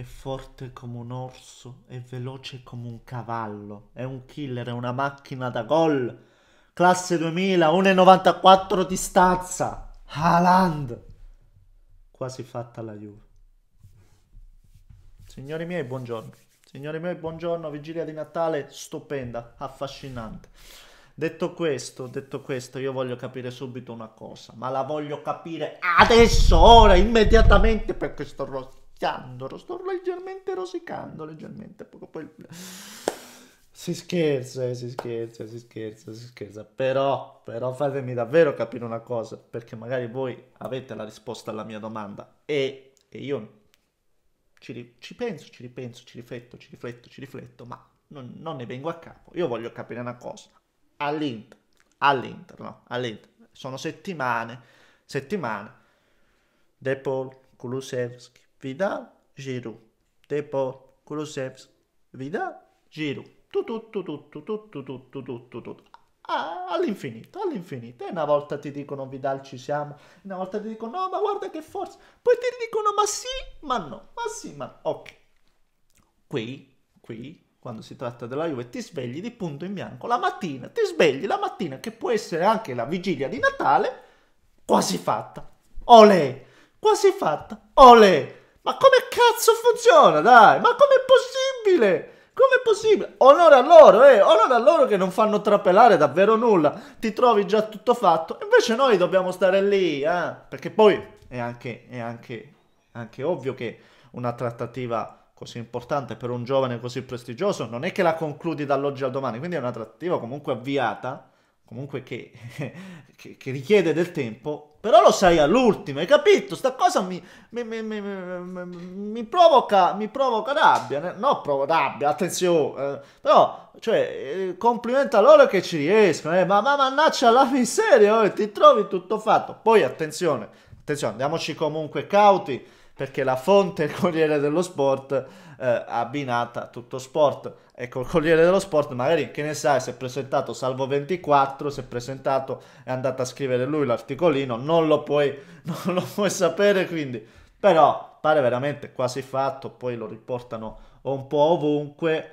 è forte come un orso, è veloce come un cavallo, è un killer, è una macchina da gol. Classe 2000, 1,94 di stazza. Haaland. Quasi fatta la Juve. Signori miei, buongiorno. Signori miei, buongiorno. Vigilia di Natale stupenda, affascinante. Detto questo, detto questo, io voglio capire subito una cosa, ma la voglio capire adesso, ora, immediatamente perché sto rosso rosicchiando, sto leggermente rosicando, leggermente, poco poi... Si scherza, eh, si scherza, si scherza, si scherza, però, però fatemi davvero capire una cosa, perché magari voi avete la risposta alla mia domanda e, e io ci, ci, penso, ci ripenso, ci rifletto, ci rifletto, ci rifletto, ma non, non ne vengo a capo. Io voglio capire una cosa, all'Inter, all'Inter, no, all'Inter, sono settimane, settimane, De Paul, Kulusevski, Vidal, Giroud. Depot, Kulusevski, Vidal, Giroud. Tutto, tutto, tutto, tutto, tutto, tutto. All'infinito, all'infinito. E una volta ti dicono Vidal ci siamo, una volta ti dicono no, ma guarda che forza. Poi ti dicono ma sì, ma no, ma sì, ma no. Ok. Qui, qui, quando si tratta della Juve, ti svegli di punto in bianco la mattina, ti svegli la mattina che può essere anche la vigilia di Natale, quasi fatta. Olè, quasi fatta. Olè. Ma come cazzo funziona, dai? Ma com'è possibile? Com'è possibile? Onore a loro, eh! Onore a loro che non fanno trapelare davvero nulla. Ti trovi già tutto fatto. Invece noi dobbiamo stare lì, eh? Perché poi è anche, è anche, anche ovvio che una trattativa così importante per un giovane così prestigioso non è che la concludi dall'oggi al domani. Quindi è una trattativa comunque avviata comunque che, che, che, richiede del tempo, però lo sai all'ultimo, hai capito? Sta cosa mi, mi, mi, mi, provoca, mi provoca rabbia, no provo rabbia, attenzione, eh, però, cioè, eh, complimenti a loro che ci riescono, eh, ma, ma mannaggia la miseria, eh, ti trovi tutto fatto. Poi, attenzione, attenzione, andiamoci comunque cauti, perché la fonte è il Corriere dello Sport eh, abbinata a tutto sport. Ecco, il Corriere dello Sport magari, che ne sai, si è presentato Salvo 24, si è presentato, è andato a scrivere lui l'articolino, non lo puoi, non lo puoi sapere quindi, però pare veramente quasi fatto, poi lo riportano un po' ovunque.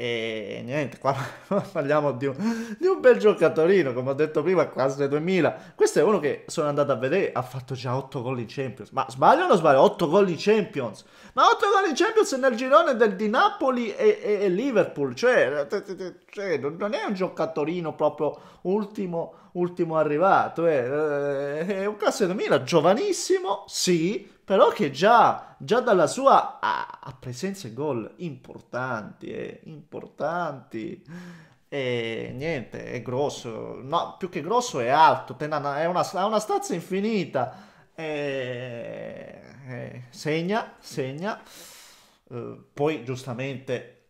E niente, qua parliamo di un, di un, bel giocatorino, come ho detto prima, classe 2000. Questo è uno che sono andato a vedere, ha fatto già 8 gol in Champions. Ma sbaglio o non sbaglio? 8 gol in Champions. Ma 8 gol in Champions nel girone del, di Napoli e, e, e Liverpool. Cioè, eh, eh, eh, cioè, non è un giocatorino proprio ultimo, ultimo arrivato. Eh. È un classe 2000, giovanissimo, sì, però che già, già dalla sua ha, ah, presenza e gol importanti, eh, importanti. E niente, è grosso, no, più che grosso è alto, ha una, una stazza infinita. E, e, segna, segna. Eh, poi giustamente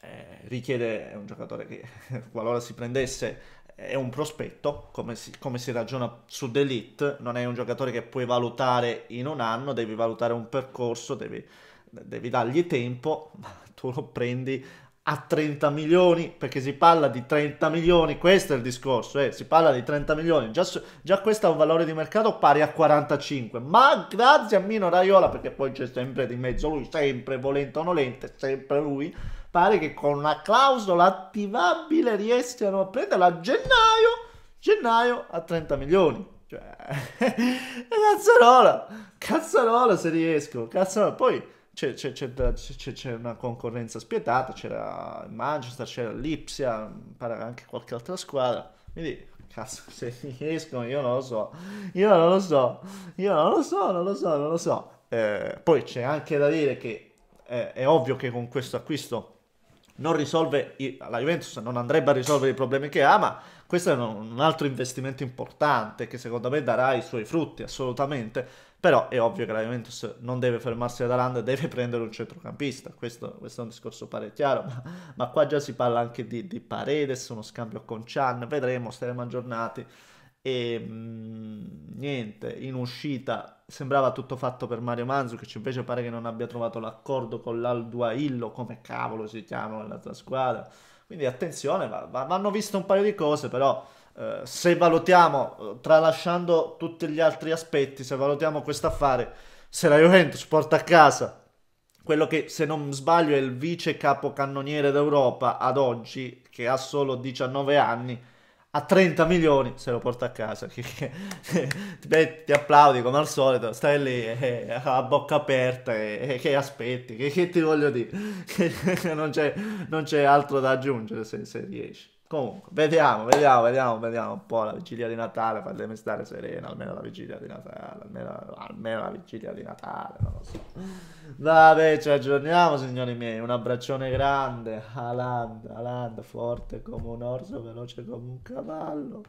eh, richiede, un giocatore che qualora si prendesse è un prospetto, come si, come si ragiona su Delete, non è un giocatore che puoi valutare in un anno, devi valutare un percorso, devi, devi dargli tempo, tu lo prendi a 30 milioni, perché si parla di 30 milioni, questo è il discorso, eh, si parla di 30 milioni, già, già questo ha un valore di mercato pari a 45, ma grazie a Mino Raiola, perché poi c'è sempre di mezzo lui, sempre volente o nolente, sempre lui, pare che con una clausola attivabile riescano a prenderla a gennaio, gennaio a 30 milioni. Cioè, cazzarola, cazzarola se riesco, cazzarola, poi c'è, c'è, c'è, una concorrenza spietata, c'era il Manchester, c'era l'Ipsia, pare anche qualche altra squadra. Quindi, cazzo, se riescono, io non lo so, io non lo so, io non lo so, non lo so, non lo so. Eh, poi c'è anche da dire che eh, è ovvio che con questo acquisto non risolve, la Juventus non andrebbe a risolvere i problemi che ha, ma questo è un altro investimento importante che secondo me darà i suoi frutti assolutamente, però è ovvio che la Juventus non deve fermarsi ad Aranda, deve prendere un centrocampista, questo, questo è un discorso pare chiaro, ma, ma, qua già si parla anche di, di Paredes, uno scambio con Chan, vedremo, staremo aggiornati e mh, mm, niente, in uscita sembrava tutto fatto per Mario Mandzukic, invece pare che non abbia trovato l'accordo con l'Alduaillo, come cavolo si chiama l'altra squadra. Quindi attenzione, va, va, vanno viste un paio di cose, però eh, se valutiamo, eh, tralasciando tutti gli altri aspetti, se valutiamo questo affare, se la Juventus porta a casa quello che se non sbaglio è il vice capocannoniere d'Europa ad oggi, che ha solo 19 anni, a 30 milioni se lo porta a casa. Beh, ti applaudi come al solito, stai lì eh, a bocca aperta e eh, che aspetti, che, che, ti voglio dire, non, c'è, non c'è altro da aggiungere se, se riesci. Comunque, vediamo, vediamo, vediamo, vediamo un po' la vigilia di Natale, fatemi stare serena, almeno la vigilia di Natale, almeno, almeno la vigilia di Natale, non lo so. Vabbè, ci aggiorniamo, signori miei, un abbraccione grande, Aland, Aland, forte come un orso, veloce come un cavallo.